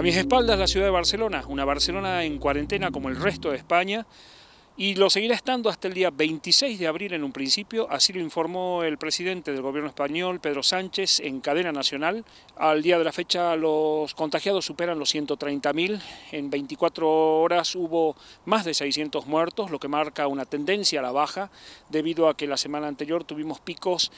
A mis espaldas la ciudad de Barcelona, una Barcelona en cuarentena como el resto de España, y lo seguirá estando hasta el día 26 de abril en un principio, así lo informó el presidente del gobierno español, Pedro Sánchez, en cadena nacional. Al día de la fecha los contagiados superan los 130.000, en 24 horas hubo más de 600 muertos, lo que marca una tendencia a la baja, debido a que la semana anterior tuvimos picos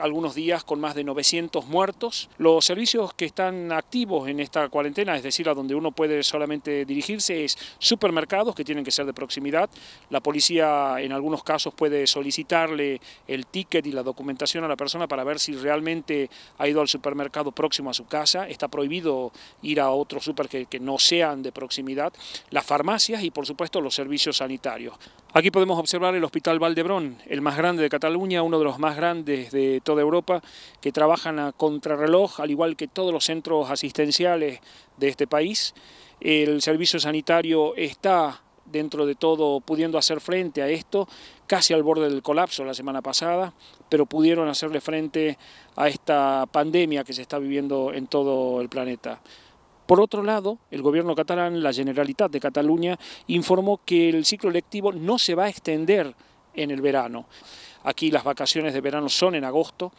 algunos días con más de 900 muertos. Los servicios que están activos en esta cuarentena, es decir, a donde uno puede solamente dirigirse, es supermercados que tienen que ser de proximidad. La policía en algunos casos puede solicitarle el ticket y la documentación a la persona para ver si realmente ha ido al supermercado próximo a su casa. Está prohibido ir a otros super que, que no sean de proximidad. Las farmacias y por supuesto los servicios sanitarios. Aquí podemos observar el Hospital Valdebrón, el más grande de Cataluña, uno de los más grandes de toda Europa, que trabajan a contrarreloj, al igual que todos los centros asistenciales de este país. El servicio sanitario está dentro de todo pudiendo hacer frente a esto, casi al borde del colapso la semana pasada, pero pudieron hacerle frente a esta pandemia que se está viviendo en todo el planeta. Por otro lado, el gobierno catalán, la Generalitat de Cataluña, informó que el ciclo lectivo no se va a extender en el verano. Aquí las vacaciones de verano son en agosto,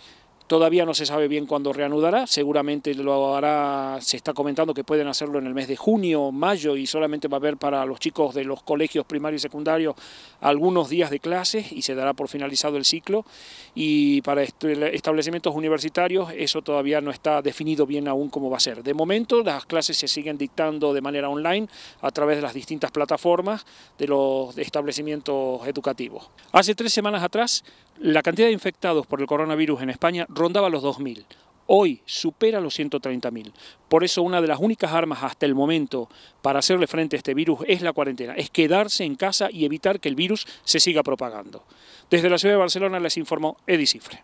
Todavía no se sabe bien cuándo reanudará, seguramente lo hará, se está comentando que pueden hacerlo en el mes de junio, mayo y solamente va a haber para los chicos de los colegios primarios y secundarios algunos días de clases y se dará por finalizado el ciclo y para establecimientos universitarios eso todavía no está definido bien aún cómo va a ser. De momento las clases se siguen dictando de manera online a través de las distintas plataformas de los establecimientos educativos. Hace tres semanas atrás la cantidad de infectados por el coronavirus en España rondaba los 2.000. Hoy supera los 130.000. Por eso una de las únicas armas hasta el momento para hacerle frente a este virus es la cuarentena, es quedarse en casa y evitar que el virus se siga propagando. Desde la ciudad de Barcelona les informó Edi Cifre.